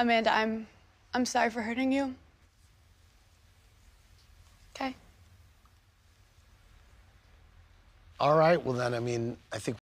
Amanda, I'm, I'm sorry for hurting you. Okay? All right, well then, I mean, I think